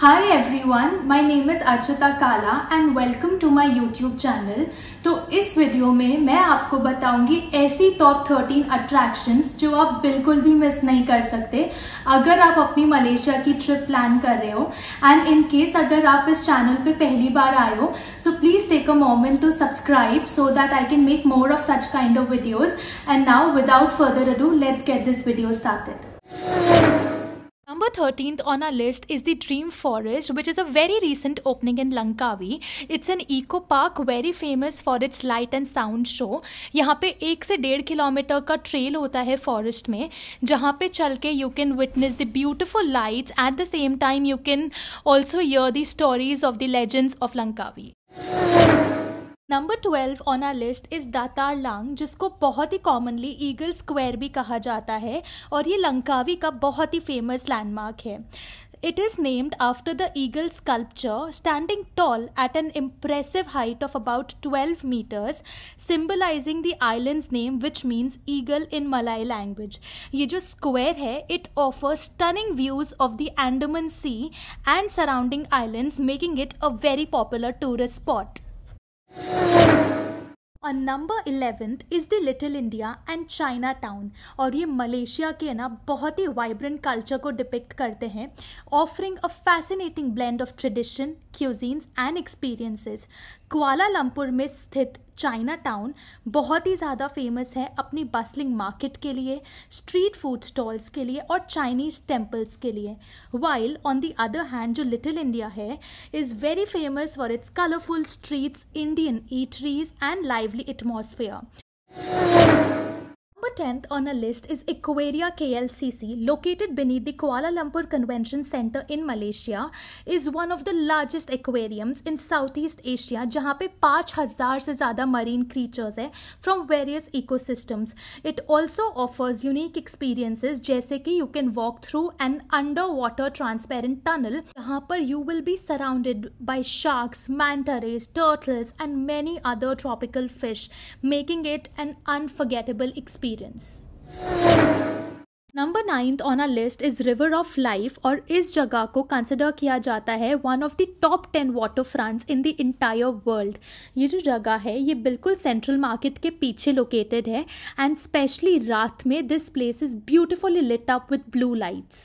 Hi everyone my name is Archita Kala and welcome to my YouTube channel तो इस video में मैं आपको बताऊंगी ऐसी टॉप थर्टीन अट्रैक्शंस जो आप बिल्कुल भी मिस नहीं कर सकते अगर आप अपनी मलेशिया की ट्रिप प्लान कर रहे हो एंड इन केस अगर आप इस चैनल पे पहली बार आए हो so please take a moment to subscribe so that I can make more of such kind of videos and now without further ado let's get this video started October 13th on our list is the Dream Forest, which is a very recent opening in Langkawi. It's an eco park very famous for its light and sound show. यहाँ पे एक से डेढ़ kilometre का trail होता है forest में जहाँ पे चल के you can witness the beautiful lights at the same time you can also hear the stories of the legends of Langkawi number twelve on our list is Dataran Lang जिसको बहुत ही commonly eagle square भी कहा जाता है और ये Langkawi का बहुत ही फेमस लैंडमार्क है it is named after the eagle sculpture standing tall at an impressive height of about twelve metres symbolising the island name which means eagle in Malay language ये जो स्क्वेयर है it offers stunning views of the Andaman sea and surrounding island making it a very popular tourist spot और number eleventh is the little India and Chinatown और ये Malaysia के ना बहुत ही वाइब्रेंट कल्चर को डिपिक्ट करते हैं offering a fascinating blend of tradition cuisines and experiences Kuala Lumpur में स्थित चाइना टाउन बहुत ही ज़्यादा फेमस है अपनी बसलिंग मार्केट के लिए स्ट्रीट फूड स्टॉल्स के लिए और चाइनीज़ टेम्पल्स के लिए while on the other hand जो लिटिल इंडिया है is very famous for its colourful streets Indian eateries and lively atmosphere 10th on our list is Aquaria KLCC, located beneath the Kuala Lumpur Convention Center in Malaysia, is one of the largest aquariums in Southeast Asia, जहाँ पे 5000 से ज़्यादा marine creatures from various ecosystems. It also offers unique experiences जैसे कि you can walk through an underwater transparent tunnel, where you will be surrounded by sharks, manta rays, turtles and many other tropical fish, making it an unforgettable experience. significance. Number ninth on a list is river of life और इस जगह को consider किया जाता है one of the top ten waterfronts in the entire world ये जो जगह है ये बिल्कुल सेंट्रल मार्केट के पीछे लोकेटेड है एंड स्पेशली रात में this place is beautifully lit up with blue lights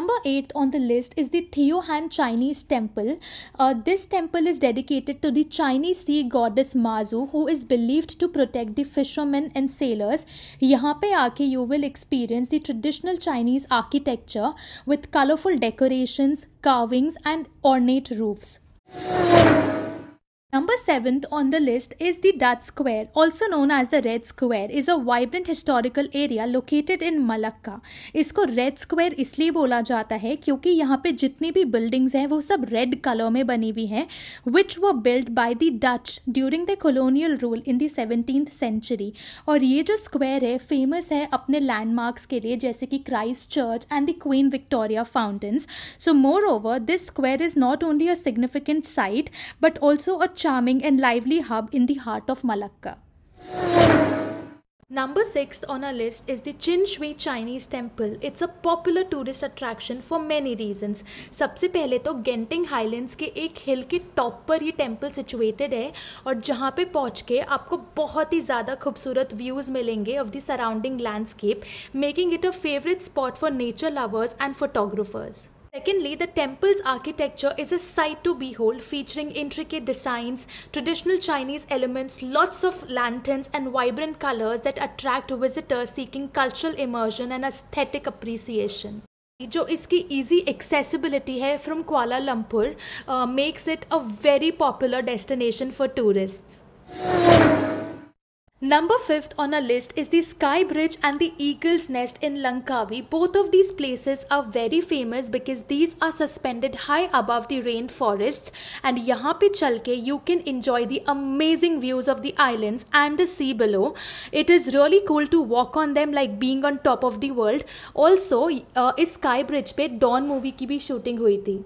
number 8 on the list is the Theohan Chinese temple. Uh, this temple is dedicated to the Chinese sea goddess Mazu who is believed to protect the fishermen and sailors. Here, you will experience the traditional Chinese architecture with colorful decorations, carvings and ornate roofs. Number 7th on the list is the Dutch Square, also known as the Red Square, is a vibrant historical area located in Malacca. इसको Red Square इसलिए बोला जाता है क्योंकि यहाँ पे जितनी भी buildings हैं वो सब red color में बनी हुई हैं which were built by the Dutch during their colonial rule in the 17th century. और ये जो square है famous है अपने landmarks के लिए जैसे कि Christ Church and the Queen Victoria fountains. So moreover, this square is not only a significant site but also a charming and lively hub in the heart of Malacca. Number 6 on our list is the Chin Shui Chinese Temple. It's a popular tourist attraction for many reasons. सबसे पहले तो Genting Highlands के एक हिल के top पर ये temple situated है और जहाँ पे पहुँच के आपको बहुत ही ज़्यादा खूबसूरत व्यूज़ मिलेंगे of the surrounding landscape making it a favourite spot for nature lovers and photographers Secondly, the temple's architecture is a sight to behold, featuring intricate designs, traditional Chinese elements, lots of lanterns, and vibrant colors that attract visitors seeking cultural immersion and aesthetic appreciation. जो इसकी easy accessibility है from Lumpur makes it a very popular destination for tourists Number 5th on our list is the Sky Bridge and the Eagle's Nest in Langkawi. Both of these places are very famous because these are suspended high above the rainforests and yahan pe chalke you can enjoy the amazing views of the islands and the sea below. It is really cool to walk on them like being on top of the world. Also, uh, Sky Bridge पे Dawn movie की भी shooting हुई थी.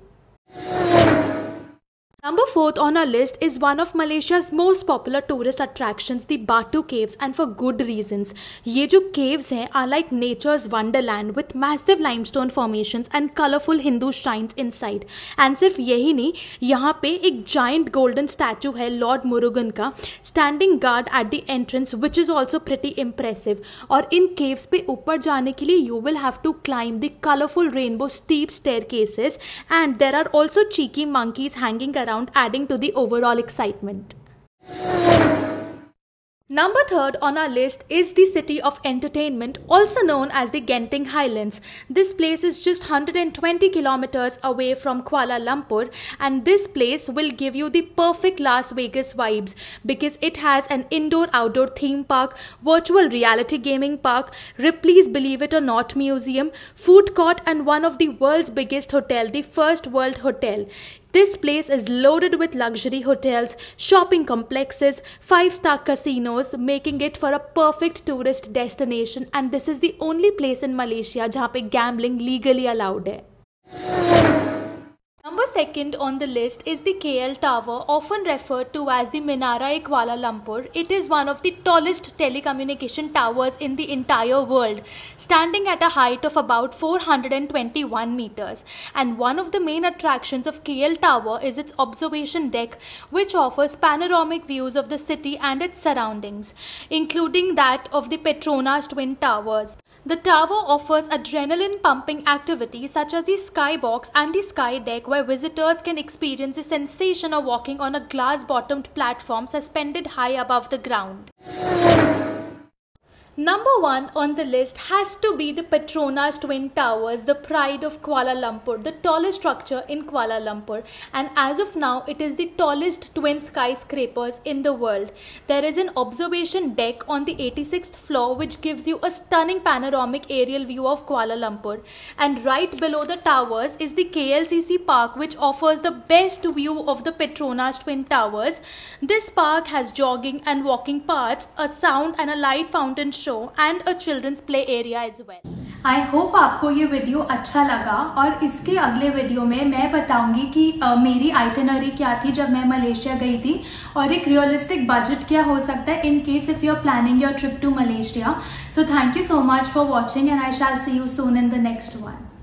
Number 4th on our list is one of Malaysia's most popular tourist attractions, the Batu Caves, and for good reasons. These caves are like nature's wonderland with massive limestone formations and colorful Hindu shrines inside. And सिर्फ yehi nahi, यहाँ pe ek giant golden statue hai Lord Murugan ka, standing guard at the entrance which is also pretty impressive. और in caves pe upar jaane ke liye you will have to climb the colorful rainbow steep staircases and there are also cheeky monkeys hanging around around, adding to the overall excitement. Number third on our list is the city of entertainment, also known as the Genting Highlands. This place is just 120 kilometers away from Kuala Lumpur, and this place will give you the perfect Las Vegas vibes because it has an indoor outdoor theme park, virtual reality gaming park, Ripley's Believe It or Not Museum, food court, and one of the world's biggest hotel, the First World Hotel. This place is loaded with luxury hotels, shopping complexes, five star casinos, making it for a perfect tourist destination. And this is the only place in Malaysia where gambling legally allowed. Hai. Number second on the list is the KL Tower, often referred to as the Minara Kuala Lumpur. It is one of the tallest telecommunication towers in the entire world, standing at a height of about 421 meters. And one of the main attractions of KL Tower is its observation deck, which offers panoramic views of the city and its surroundings, including that of the Petronas Twin Towers. The tower offers adrenaline pumping activities such as the skybox and the sky deck where visitors can experience the sensation of walking on a glass bottomed platform suspended high above the ground. Number one on the list has to be the Petronas Twin Towers, the pride of Kuala Lumpur, the tallest structure in Kuala Lumpur. And as of now, it is the tallest twin skyscrapers in the world. There is an observation deck on the 86th floor which gives you a stunning panoramic aerial view of Kuala Lumpur. And right below the towers is the KLCC Park, which offers the best view of the Petronas Twin Towers. This park has jogging and walking paths, a sound and a light fountain show and a children's play area is well I hope आपको ये video अच्छा लगा और इसके अगले video में मैं बताऊंगी कि uh, मेरी आइटनरी क्या थी जब मैं मलेशिया गई थी और एक रियलिस्टिक बजट क्या हो सकता है in case if you are planning your trip to Malaysia so thank you so much for watching and I shall see you soon in the next one